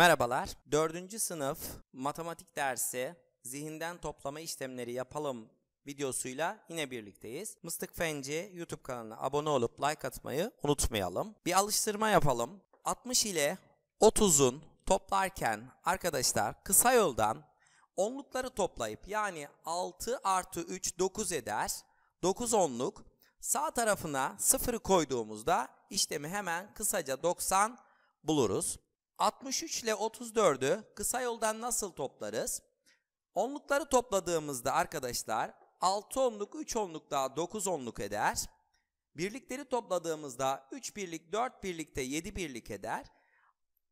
Merhabalar. 4. sınıf matematik dersi zihinden toplama işlemleri yapalım videosuyla yine birlikteyiz. Mıstık Fenci YouTube kanalına abone olup like atmayı unutmayalım. Bir alıştırma yapalım. 60 ile 30'un toplarken arkadaşlar kısa yoldan onlukları toplayıp yani 6 artı 3 9 eder. 9 onluk sağ tarafına 0'ı koyduğumuzda işlemi hemen kısaca 90 buluruz. 63 ile 34'ü kısa yoldan nasıl toplarız? Onlukları topladığımızda arkadaşlar 6 onluk 3 onluk daha 9 onluk eder. Birlikleri topladığımızda 3 birlik 4 birlikte 7 birlik eder.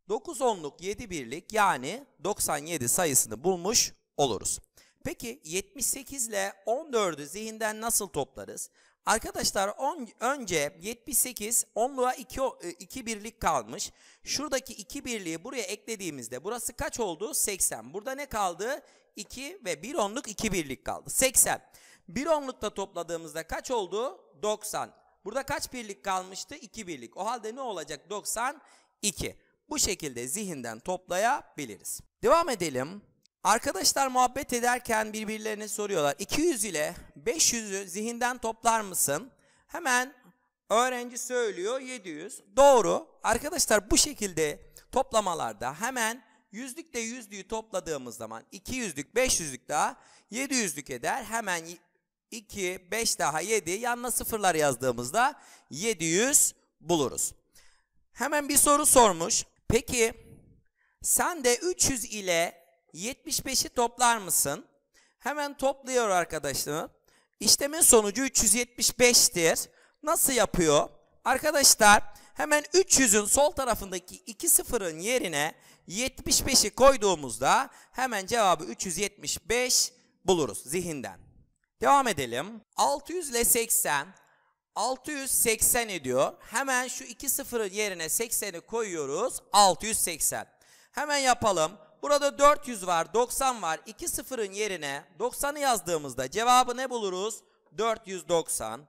9 onluk 7 birlik yani 97 sayısını bulmuş oluruz. Peki 78 ile 14'ü zihinden nasıl toplarız? Arkadaşlar on, önce 78 onluğa 2, 2 e, birlik kalmış. Şuradaki 2 birliği buraya eklediğimizde burası kaç oldu? 80. Burada ne kaldı? 2 ve 1 onluk 2 birlik kaldı. 80. 1 onlukta topladığımızda kaç oldu? 90. Burada kaç birlik kalmıştı? 2 birlik. O halde ne olacak? 92. Bu şekilde zihinden toplayabiliriz. Devam edelim. Arkadaşlar muhabbet ederken birbirlerine soruyorlar. 200 ile 500'ü zihinden toplar mısın? Hemen öğrenci söylüyor 700. Doğru. Arkadaşlar bu şekilde toplamalarda hemen yüzlükle yüzlüğü topladığımız zaman 200'lük 500'lük daha 700'lük eder. Hemen 2, 5 daha 7 yanına sıfırlar yazdığımızda 700 buluruz. Hemen bir soru sormuş. Peki sen de 300 ile 75'i toplar mısın? Hemen topluyor arkadaşlar. İşlemin sonucu 375'tir. Nasıl yapıyor? Arkadaşlar hemen 300'ün sol tarafındaki 2 sıfırın yerine 75'i koyduğumuzda hemen cevabı 375 buluruz zihinden. Devam edelim. 600 ile 80 680 ediyor. Hemen şu 2 sıfırın yerine 80'i koyuyoruz. 680. Hemen yapalım. Burada 400 var, 90 var. 2 sıfırın yerine 90'ı yazdığımızda cevabı ne buluruz? 490.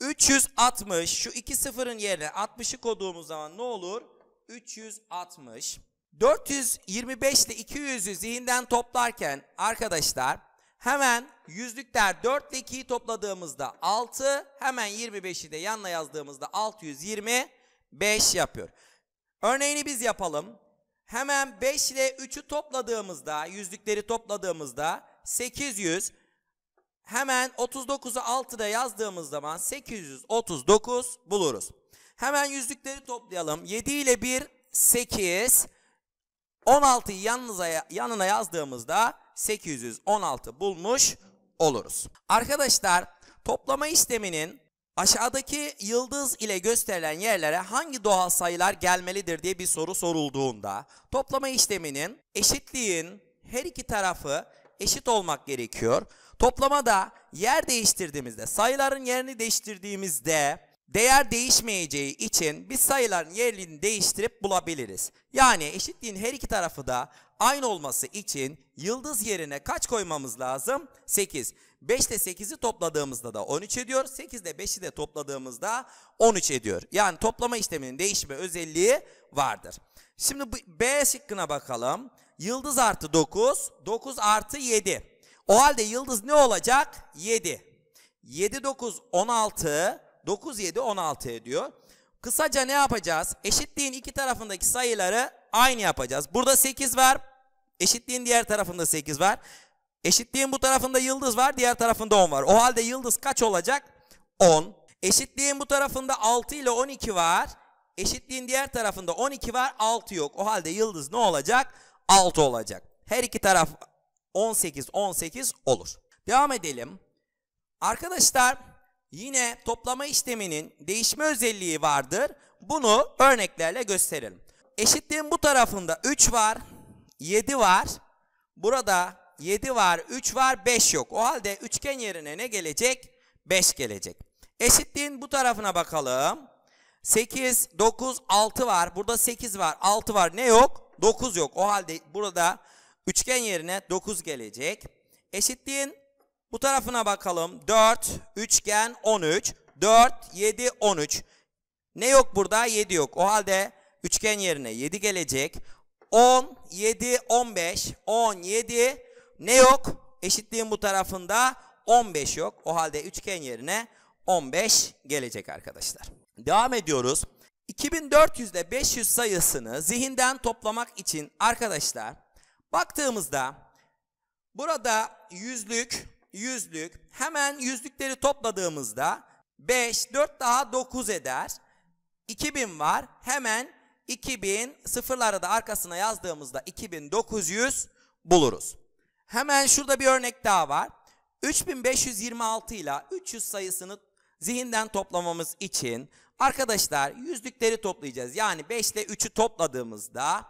360 şu 2 sıfırın yerine 60'ı koyduğumuz zaman ne olur? 360. 425 ile 200'ü zihinden toplarken arkadaşlar hemen yüzlükler 4 ile 2'yi topladığımızda 6 hemen 25'i de yanına yazdığımızda 625 yapıyor. Örneğini biz yapalım. Hemen 5 ile 3'ü topladığımızda, yüzlükleri topladığımızda 800. Hemen 39'u 6'da yazdığımız zaman 839 buluruz. Hemen yüzlükleri toplayalım. 7 ile 1 8 16'yı yanınıza, yanına yazdığımızda 816 bulmuş oluruz. Arkadaşlar toplama işleminin Aşağıdaki yıldız ile gösterilen yerlere hangi doğal sayılar gelmelidir diye bir soru sorulduğunda toplama işleminin eşitliğin her iki tarafı eşit olmak gerekiyor. Toplamada yer değiştirdiğimizde sayıların yerini değiştirdiğimizde değer değişmeyeceği için biz sayıların yerini değiştirip bulabiliriz. Yani eşitliğin her iki tarafı da aynı olması için yıldız yerine kaç koymamız lazım? 8. 5 ile 8'i topladığımızda da 13 ediyor. 8 ile 5'i de topladığımızda 13 ediyor. Yani toplama işleminin değişme özelliği vardır. Şimdi B şıkkına bakalım. Yıldız artı 9, 9 artı 7. O halde yıldız ne olacak? 7. 7, 9, 16, 9, 7, 16 ediyor. Kısaca ne yapacağız? Eşitliğin iki tarafındaki sayıları aynı yapacağız. Burada 8 var. Eşitliğin diğer tarafında 8 var. Eşitliğin bu tarafında yıldız var. Diğer tarafında 10 var. O halde yıldız kaç olacak? 10. Eşitliğin bu tarafında 6 ile 12 var. Eşitliğin diğer tarafında 12 var. 6 yok. O halde yıldız ne olacak? 6 olacak. Her iki taraf 18, 18 olur. Devam edelim. Arkadaşlar Yine toplama işleminin değişme özelliği vardır. Bunu örneklerle gösterelim. Eşitliğin bu tarafında 3 var, 7 var. Burada 7 var, 3 var, 5 yok. O halde üçgen yerine ne gelecek? 5 gelecek. Eşitliğin bu tarafına bakalım. 8, 9, 6 var. Burada 8 var, 6 var. Ne yok? 9 yok. O halde burada üçgen yerine 9 gelecek. Eşitliğin bu tarafına bakalım. 4, üçgen 13. 4, 7, 13. Ne yok burada? 7 yok. O halde üçgen yerine 7 gelecek. 10, 7, 15, 17. Ne yok? Eşitliğin bu tarafında 15 yok. O halde üçgen yerine 15 gelecek arkadaşlar. Devam ediyoruz. 2400 ile 500 sayısını zihinden toplamak için arkadaşlar baktığımızda burada yüzlük yüzlük. Hemen yüzlükleri topladığımızda 5, 4 daha 9 eder. 2000 var. Hemen 2000 sıfırları da arkasına yazdığımızda 2900 buluruz. Hemen şurada bir örnek daha var. 3526 ile 300 sayısını zihinden toplamamız için arkadaşlar yüzlükleri toplayacağız. Yani 5 ile 3'ü topladığımızda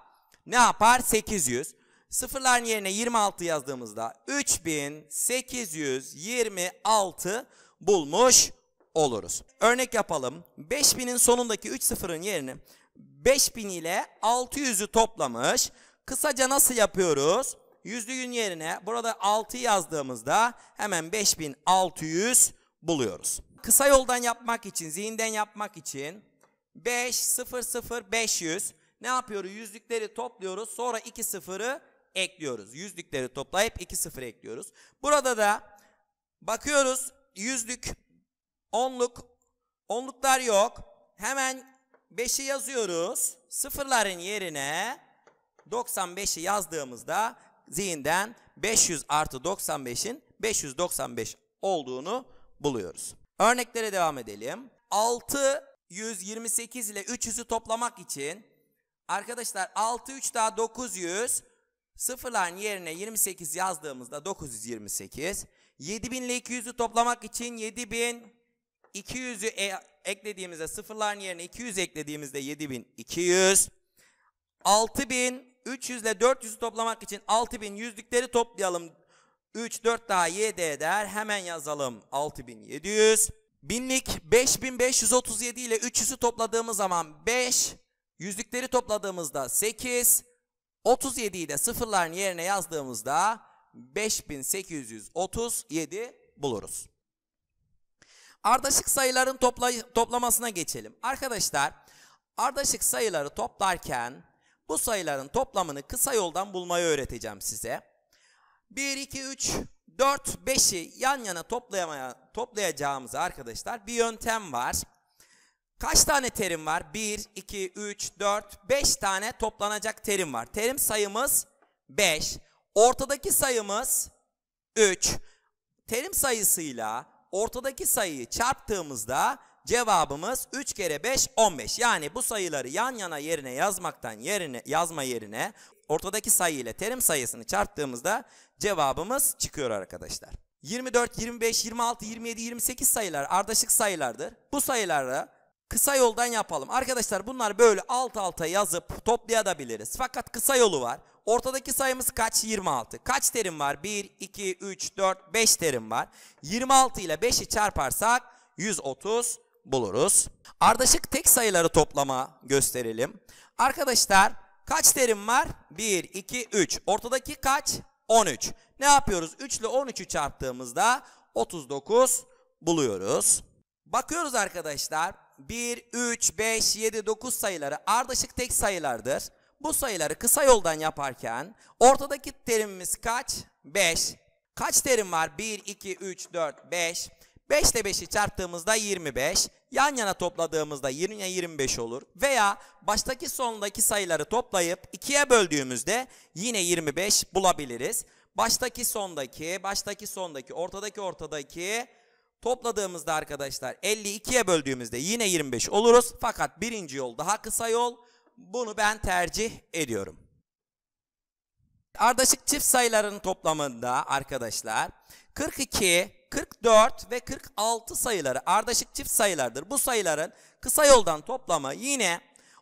ne yapar? 800. Sıfırların yerine 26 yazdığımızda 3826 bulmuş oluruz. Örnek yapalım. 5000'in sonundaki 3 sıfırın yerini 5000 ile 600'ü toplamış. Kısaca nasıl yapıyoruz? Yüzlüğün yerine burada 6 yazdığımızda hemen 5600 buluyoruz. Kısa yoldan yapmak için, zihinden yapmak için 5, 0, 0, 500 ne yapıyoruz? Yüzlükleri topluyoruz. Sonra 2 sıfırı ekliyoruz. Yüzlükleri toplayıp 2 sıfır ekliyoruz. Burada da bakıyoruz yüzlük, onluk, onluklar yok. Hemen 5'i yazıyoruz. Sıfırların yerine 95'i yazdığımızda zihinden 500 artı 95'in 595 olduğunu buluyoruz. Örneklere devam edelim. 6, 128 ile 300'ü toplamak için arkadaşlar 6, 3 daha 900, Sıfırların yerine 28 yazdığımızda 928. 7000 ile 200'ü toplamak için 7200'ü e eklediğimizde sıfırların yerine 200 eklediğimizde 7200. 6300 ile 400'ü toplamak için 6000 yüzlükleri toplayalım. 3 4 daha 7 eder. Hemen yazalım 6700. Binlik 5537 ile 300'ü topladığımız zaman 5, yüzlükleri topladığımızda 8, 37 de sıfırların yerine yazdığımızda 5837 buluruz. Ardışık sayıların topla toplamasına geçelim. Arkadaşlar ardışık sayıları toplarken bu sayıların toplamını kısa yoldan bulmayı öğreteceğim size. 1, 2, 3, 4, 5'i yan yana toplayacağımız arkadaşlar bir yöntem var. Kaç tane terim var? 1, 2, 3, 4, 5 tane toplanacak terim var. Terim sayımız 5. Ortadaki sayımız 3. Terim sayısıyla ortadaki sayıyı çarptığımızda cevabımız 3 kere 5 15. Yani bu sayıları yan yana yerine yazmaktan yerine yazma yerine ortadaki sayı ile terim sayısını çarptığımızda cevabımız çıkıyor arkadaşlar. 24, 25, 26, 27, 28 sayılar ardışık sayılardır. Bu sayılarla Kısa yoldan yapalım. Arkadaşlar bunlar böyle alt alta yazıp toplayabiliriz. Fakat kısa yolu var. Ortadaki sayımız kaç? 26. Kaç terim var? 1, 2, 3, 4, 5 terim var. 26 ile 5'i çarparsak 130 buluruz. Ardışık tek sayıları toplama gösterelim. Arkadaşlar kaç terim var? 1, 2, 3. Ortadaki kaç? 13. Ne yapıyoruz? 3 ile 13'ü çarptığımızda 39 buluyoruz. Bakıyoruz arkadaşlar. 1, 3, 5, 7, 9 sayıları ardışık tek sayılardır. Bu sayıları kısa yoldan yaparken ortadaki terimimiz kaç? 5. Kaç terim var? 1, 2, 3, 4, 5. 5 ile 5'i çarptığımızda 25. Yan yana topladığımızda 20 25 olur. Veya baştaki sondaki sayıları toplayıp 2'ye böldüğümüzde yine 25 bulabiliriz. Baştaki sondaki, baştaki sondaki, ortadaki ortadaki Topladığımızda arkadaşlar 52'ye böldüğümüzde yine 25 oluruz. Fakat birinci yol daha kısa yol. Bunu ben tercih ediyorum. Ardışık çift sayıların toplamında arkadaşlar 42, 44 ve 46 sayıları ardışık çift sayılardır. Bu sayıların kısa yoldan toplamı yine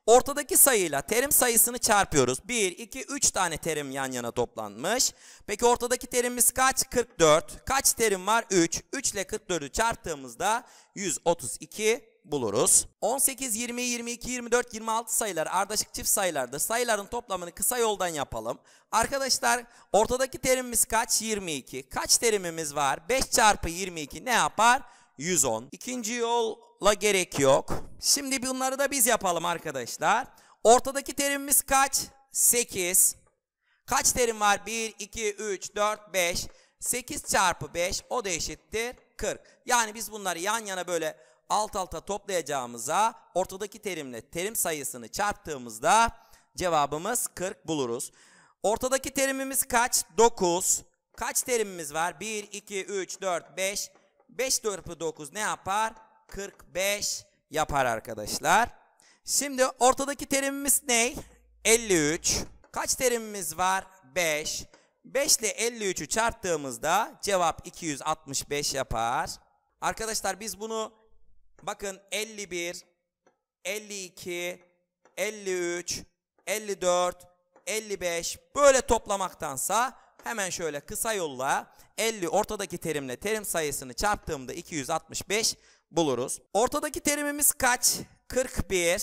Ortadaki sayıyla terim sayısını çarpıyoruz. 1, 2, 3 tane terim yan yana toplanmış. Peki ortadaki terimimiz kaç? 44. Kaç terim var? 3. 3 ile 44'ü çarptığımızda 132 buluruz. 18, 20, 22, 24, 26 sayılar ardışık çift sayılardır. Sayıların toplamını kısa yoldan yapalım. Arkadaşlar ortadaki terimimiz kaç? 22. Kaç terimimiz var? 5 çarpı 22 ne yapar? 110. İkinci yolla gerek yok. Şimdi bunları da biz yapalım arkadaşlar. Ortadaki terimimiz kaç? 8. Kaç terim var? 1, 2, 3, 4, 5. 8 çarpı 5 o da eşittir 40. Yani biz bunları yan yana böyle alt alta toplayacağımıza ortadaki terimle terim sayısını çarptığımızda cevabımız 40 buluruz. Ortadaki terimimiz kaç? 9. Kaç terimimiz var? 1, 2, 3, 4, 5, 5 çarpı 9 ne yapar? 45 yapar arkadaşlar. Şimdi ortadaki terimimiz ne? 53. Kaç terimimiz var? 5. 5 ile 53'ü çarptığımızda cevap 265 yapar. Arkadaşlar biz bunu bakın 51, 52, 53, 54, 55 böyle toplamaktansa hemen şöyle kısa yolla 50 ortadaki terimle terim sayısını çarptığımda 265 buluruz. Ortadaki terimimiz kaç? 41.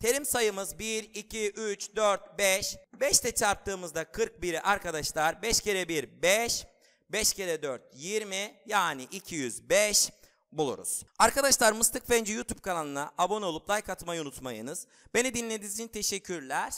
Terim sayımız 1, 2, 3, 4, 5. 5 ile çarptığımızda 41'i arkadaşlar 5 kere 1 5, 5 kere 4 20 yani 205 buluruz. Arkadaşlar Mıstık Fenci YouTube kanalına abone olup like atmayı unutmayınız. Beni dinlediğiniz için teşekkürler.